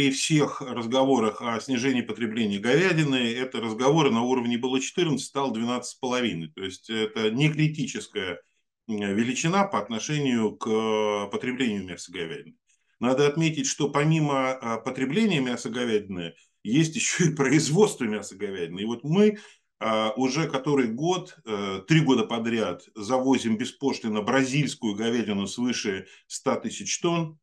при всех разговорах о снижении потребления говядины, это разговоры на уровне было 14, стало 12,5. То есть это не критическая величина по отношению к э, потреблению мяса говядины. Надо отметить, что помимо э, потребления мяса говядины, есть еще и производство мяса говядины. И вот мы э, уже который год, три года подряд, завозим беспошлино бразильскую говядину свыше 100 тысяч тонн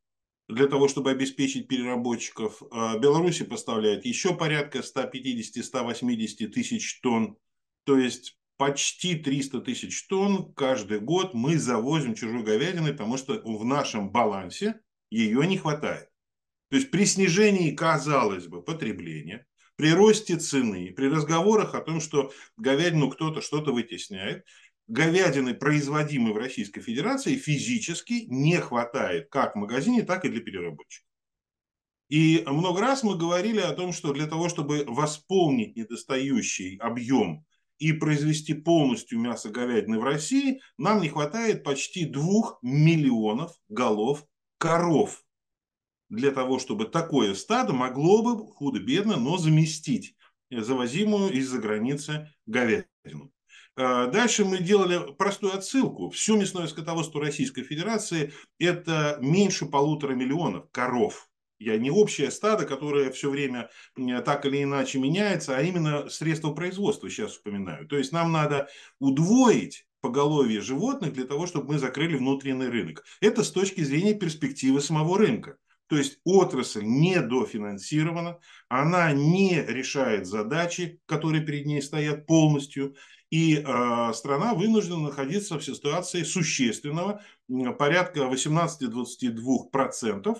для того, чтобы обеспечить переработчиков. А, Беларуси поставляет еще порядка 150-180 тысяч тонн. То есть почти 300 тысяч тонн каждый год мы завозим чужой говядины, потому что в нашем балансе ее не хватает. То есть при снижении, казалось бы, потребления, при росте цены, при разговорах о том, что говядину кто-то что-то вытесняет, говядины, производимой в Российской Федерации, физически не хватает как в магазине, так и для переработчиков. И много раз мы говорили о том, что для того, чтобы восполнить недостающий объем и произвести полностью мясо говядины в России, нам не хватает почти двух миллионов голов коров для того, чтобы такое стадо могло бы худо-бедно, но заместить завозимую из-за границы говядину. А, дальше мы делали простую отсылку. Все мясное скотоводство Российской Федерации – это меньше полутора миллионов коров. Я не общее стадо, которое все время так или иначе меняется, а именно средства производства сейчас упоминаю. То есть нам надо удвоить поголовье животных для того, чтобы мы закрыли внутренний рынок. Это с точки зрения перспективы самого рынка. То есть отрасль недофинансирована, она не решает задачи, которые перед ней стоят полностью, и э, страна вынуждена находиться в ситуации существенного, порядка 18-22%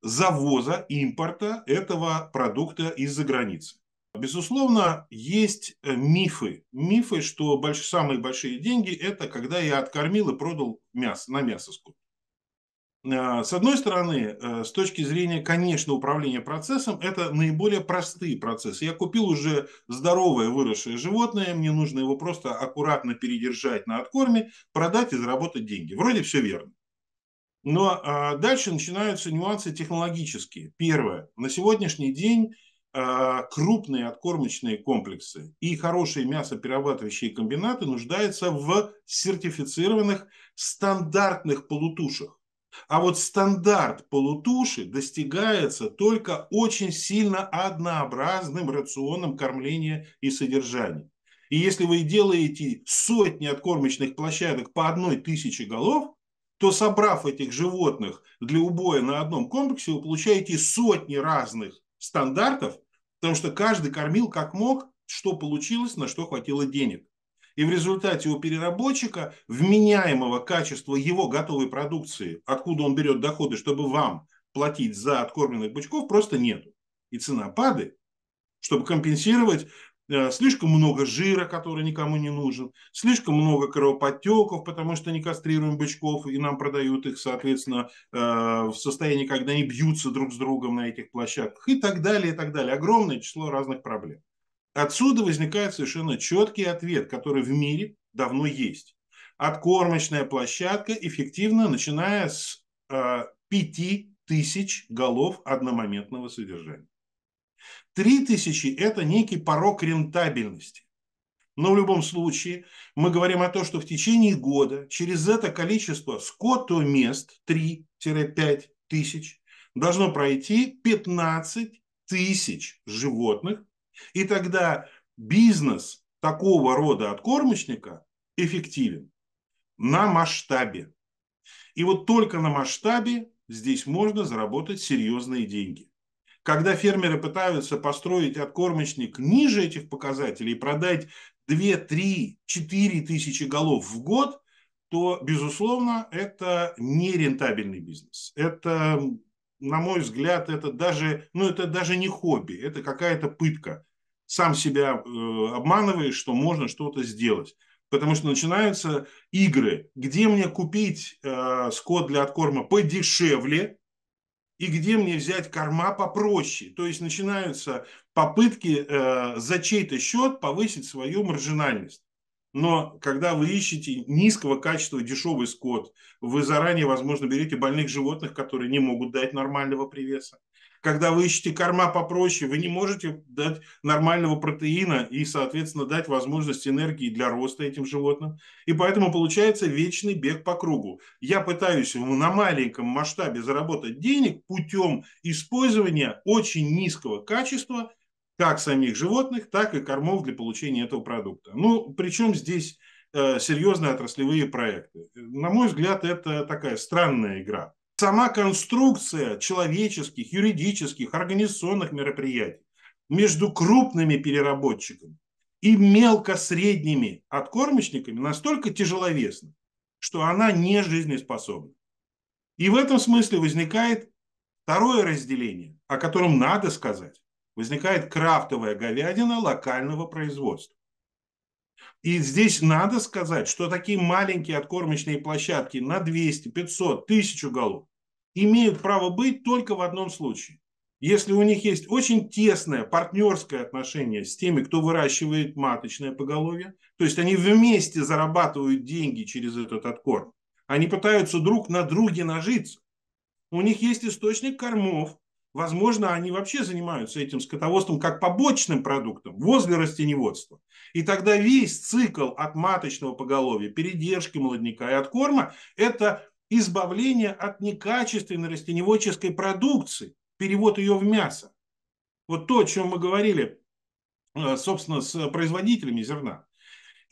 завоза, импорта этого продукта из-за границы. Безусловно, есть э, мифы. Мифы, что больш... самые большие деньги – это когда я откормил и продал мясо на мясо сколько. Э, с одной стороны, э, с точки зрения, конечно, управления процессом, это наиболее простые процессы. Я купил уже здоровое выросшее животное, мне нужно его просто аккуратно передержать на откорме, продать и заработать деньги. Вроде все верно. Но э, дальше начинаются нюансы технологические. Первое. На сегодняшний день крупные откормочные комплексы и хорошие мясоперерабатывающие комбинаты нуждаются в сертифицированных стандартных полутушах. А вот стандарт полутуши достигается только очень сильно однообразным рационом кормления и содержания. И если вы делаете сотни откормочных площадок по одной тысяче голов, то собрав этих животных для убоя на одном комплексе, вы получаете сотни разных стандартов, потому что каждый кормил как мог, что получилось, на что хватило денег. И в результате у переработчика вменяемого качества его готовой продукции, откуда он берет доходы, чтобы вам платить за откормленных бычков, просто нету. И цена падает, чтобы компенсировать э, слишком много жира, который никому не нужен, слишком много кровоподтеков, потому что не кастрируем бычков, и нам продают их, соответственно, э, в состоянии, когда они бьются друг с другом на этих площадках, и так далее, и так далее. Огромное число разных проблем. Отсюда возникает совершенно четкий ответ, который в мире давно есть. Откормочная площадка эффективна, начиная с э, а, 5000 голов одномоментного содержания. 3000 – это некий порог рентабельности. Но в любом случае мы говорим о том, что в течение года через это количество скотомест 3-5 тысяч должно пройти 15 тысяч животных и тогда бизнес такого рода откормочника эффективен на масштабе. И вот только на масштабе здесь можно заработать серьезные деньги. Когда фермеры пытаются построить откормочник ниже этих показателей и продать 2, 3, 4 тысячи голов в год, то, безусловно, это нерентабельный бизнес. Это, на мой взгляд, это даже, ну, это даже не хобби, это какая-то пытка сам себя э, обманываешь, что можно что-то сделать. Потому что начинаются игры, где мне купить э, скот для откорма подешевле и где мне взять корма попроще. То есть начинаются попытки э, за чей-то счет повысить свою маржинальность. Но когда вы ищете низкого качества дешевый скот, вы заранее, возможно, берете больных животных, которые не могут дать нормального привеса. Когда вы ищете корма попроще, вы не можете дать нормального протеина и, соответственно, дать возможность энергии для роста этим животным. И поэтому получается вечный бег по кругу. Я пытаюсь на маленьком масштабе заработать денег путем использования очень низкого качества – как самих животных, так и кормов для получения этого продукта. Ну, причем здесь э, серьезные отраслевые проекты. На мой взгляд, это такая странная игра. Сама конструкция человеческих, юридических, организационных мероприятий между крупными переработчиками и мелко-средними откормочниками настолько тяжеловесна, что она не жизнеспособна. И в этом смысле возникает второе разделение, о котором надо сказать возникает крафтовая говядина локального производства. И здесь надо сказать, что такие маленькие откормочные площадки на 200, 500, 1000 голов имеют право быть только в одном случае. Если у них есть очень тесное партнерское отношение с теми, кто выращивает маточное поголовье, то есть они вместе зарабатывают деньги через этот откорм, они пытаются друг на друге нажиться. У них есть источник кормов, Возможно, они вообще занимаются этим скотоводством как побочным продуктом возле растеневодства. И тогда весь цикл от маточного поголовья, передержки молодняка и откорма – это избавление от некачественной растеневодческой продукции, перевод ее в мясо. Вот то, о чем мы говорили, э, собственно, с производителями зерна.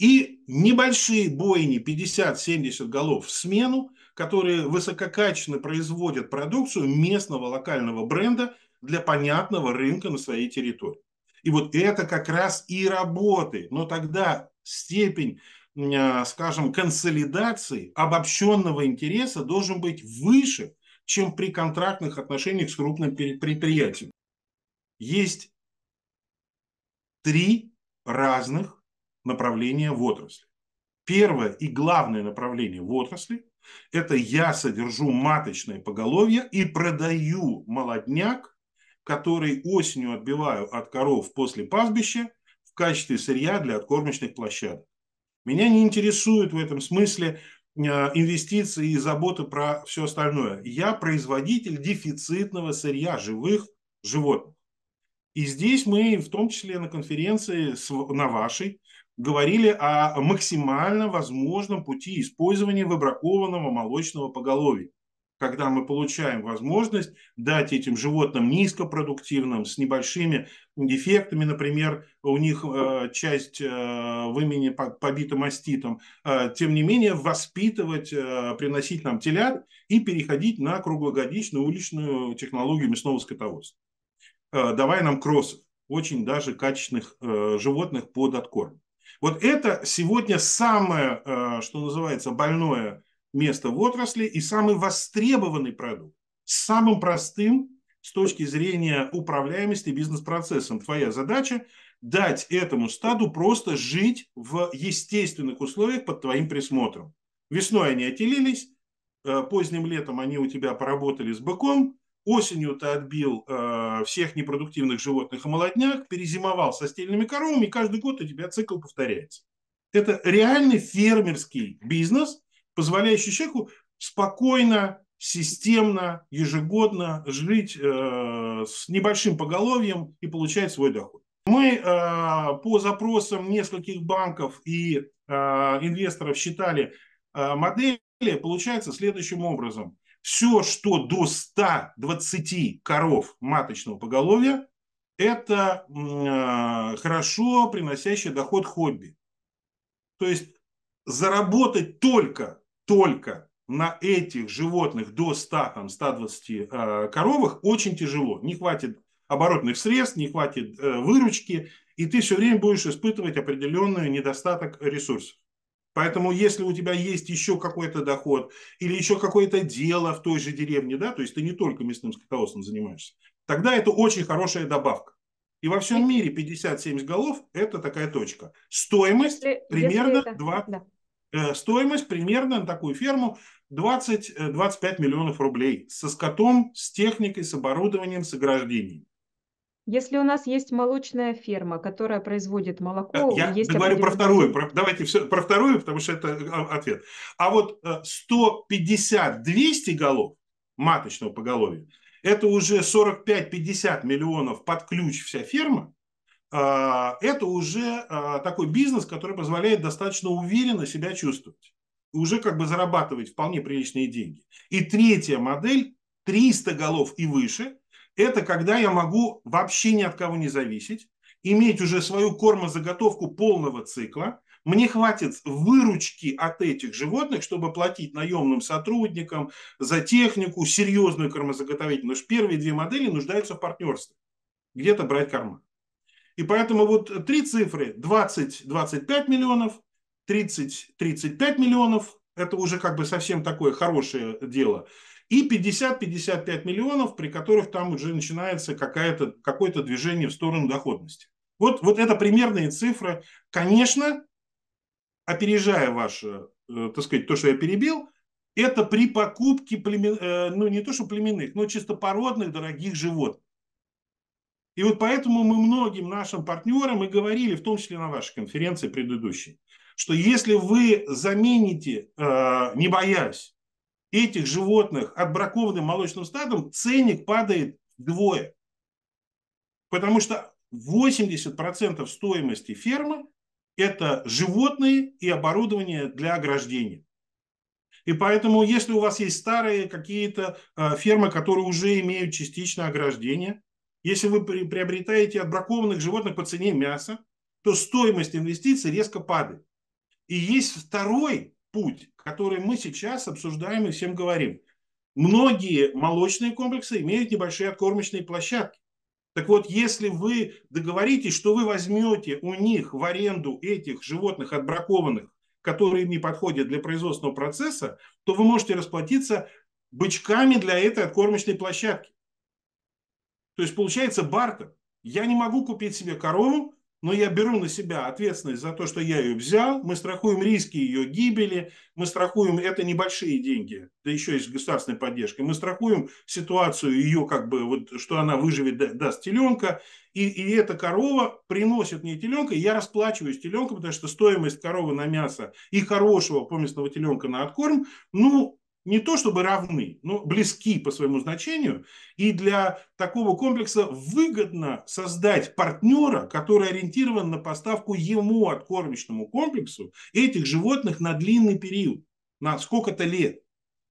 И небольшие бойни 50-70 голов в смену, которые высококачественно производят продукцию местного локального бренда для понятного рынка на своей территории. И вот это как раз и работает. Но тогда степень, а, скажем, консолидации обобщенного интереса должен быть выше, чем при контрактных отношениях с крупным предприятием. Есть три разных направления в отрасли. Первое и главное направление в отрасли – это я содержу маточное поголовье и продаю молодняк, который осенью отбиваю от коров после пастбища в качестве сырья для откормочных площадок. Меня не интересует в этом смысле э, инвестиции и заботы про все остальное. Я производитель дефицитного сырья живых животных. И здесь мы в том числе на конференции на вашей говорили о максимально возможном пути использования выбракованного молочного поголовья когда мы получаем возможность дать этим животным низкопродуктивным, с небольшими дефектами, например, у них э, часть э, вымени побита маститом, э, тем не менее воспитывать, э, приносить нам телят и переходить на круглогодичную уличную технологию мясного скотоводства, э, давая нам кроссов, очень даже качественных э, животных под откорм. Вот это сегодня самое, э, что называется, больное место в отрасли и самый востребованный продукт, самым простым с точки зрения управляемости бизнес-процессом. Твоя задача дать этому стаду просто жить в естественных условиях под твоим присмотром. Весной они отелились, э, поздним летом они у тебя поработали с быком, Осенью-то отбил э, всех непродуктивных животных и молодняк, перезимовал со стельными коровами, и каждый год у тебя цикл повторяется. Это реальный фермерский бизнес, позволяющий человеку спокойно, системно, ежегодно жить э, с небольшим поголовьем и получать свой доход. Мы э, по запросам нескольких банков и э, инвесторов считали э, модели, получается следующим образом все, что до 120 коров маточного поголовья, это э, хорошо приносящий доход хобби. То есть заработать только, только на этих животных до 100, там, 120 э, коровах очень тяжело. Не хватит оборотных средств, не хватит э, выручки, и ты все время будешь испытывать определенный недостаток ресурсов. Поэтому, если у тебя есть еще какой-то доход или еще какое-то дело в той же деревне, да, то есть ты не только местным скотоводством занимаешься, тогда это очень хорошая добавка. И во всем мире 50-70 голов – это такая точка. Стоимость если, примерно если это, 2, да. э, стоимость примерно на такую ферму 20-25 э, миллионов рублей со скотом, с техникой, с оборудованием, с ограждением. Если у нас есть молочная ферма, которая производит молоко, э, я есть говорю определенные... про вторую. Про, давайте все про вторую, потому что это а, ответ. А вот 150-200 э, голов маточного поголовья – это уже 45-50 миллионов под ключ вся ферма. А, это уже а, такой бизнес, который позволяет достаточно уверенно себя чувствовать и уже как бы зарабатывать вполне приличные деньги. И третья модель 300 голов и выше – это когда я могу вообще ни от кого не зависеть, иметь уже свою кормозаготовку полного цикла, мне хватит выручки от этих животных, чтобы платить наемным сотрудникам за технику, серьезную кормозаготовительную. кормозаготовительность. Первые две модели нуждаются в партнерстве. Где-то брать корма. И поэтому вот три цифры 20-25 миллионов, 30-35 миллионов, это уже как бы совсем такое хорошее дело и 50-55 миллионов, при которых там уже начинается какая-то, какое-то движение в сторону доходности. Вот, вот это примерные цифры. Конечно, опережая ваше, э, так сказать, то, что я перебил, это при покупке племен, э, ну не то что племенных, но чистопородных дорогих животных. И вот поэтому мы многим нашим партнерам и говорили, в том числе на вашей конференции предыдущей, что если вы замените, э, не боясь, этих животных отбракованным молочным стадом, ценник падает вдвое. Потому что 80% стоимости фермы – это животные и оборудование для ограждения. И поэтому, если у вас есть старые какие-то э, фермы, которые уже имеют частично ограждение, если вы приобретаете отбракованных животных по цене мяса, то стоимость инвестиций резко падает. И есть второй путь, который мы сейчас обсуждаем и всем говорим. Многие молочные комплексы имеют небольшие откормочные площадки. Так вот, если вы договоритесь, что вы возьмете у них в аренду этих животных отбракованных, которые не подходят для производственного процесса, то вы можете расплатиться бычками для этой откормочной площадки. То есть получается бартер. Я не могу купить себе корову, но я беру на себя ответственность за то, что я ее взял, мы страхуем риски ее гибели, мы страхуем, это небольшие деньги, да еще и с государственной поддержкой, мы страхуем ситуацию ее, как бы, вот, что она выживет, даст теленка, и, и эта корова приносит мне теленка, и я расплачиваюсь теленком, потому что стоимость коровы на мясо и хорошего поместного теленка на откорм, ну, не то чтобы равны, но близки по своему значению. И для такого комплекса выгодно создать партнера, который ориентирован на поставку ему откормичному комплексу этих животных на длинный период, на сколько-то лет.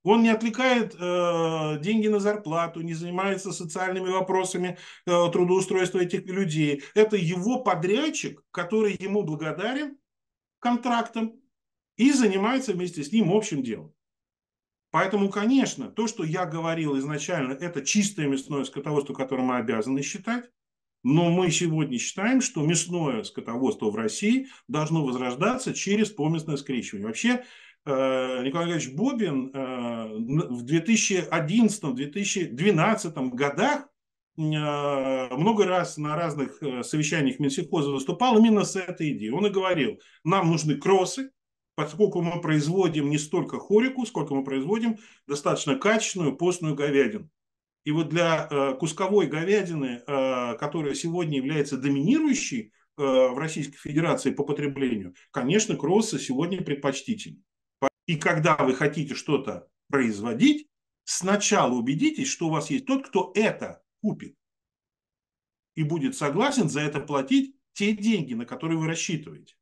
Он не отвлекает э, деньги на зарплату, не занимается социальными вопросами э, трудоустройства этих людей. Это его подрядчик, который ему благодарен контрактом и занимается вместе с ним общим делом. Поэтому, конечно, то, что я говорил изначально, это чистое мясное скотоводство, которое мы обязаны считать. Но мы сегодня считаем, что мясное скотоводство в России должно возрождаться через поместное скрещивание. Вообще, э, Николай Николаевич Бобин э, в 2011-2012 годах э, много раз на разных совещаниях Минсельхоза выступал именно с этой идеей. Он и говорил, нам нужны кроссы, поскольку мы производим не столько хорику, сколько мы производим достаточно качественную постную говядину. И вот для э, кусковой говядины, э, которая сегодня является доминирующей э, в Российской Федерации по потреблению, конечно, кроссы сегодня предпочтительны. И когда вы хотите что-то производить, сначала убедитесь, что у вас есть тот, кто это купит и будет согласен за это платить те деньги, на которые вы рассчитываете.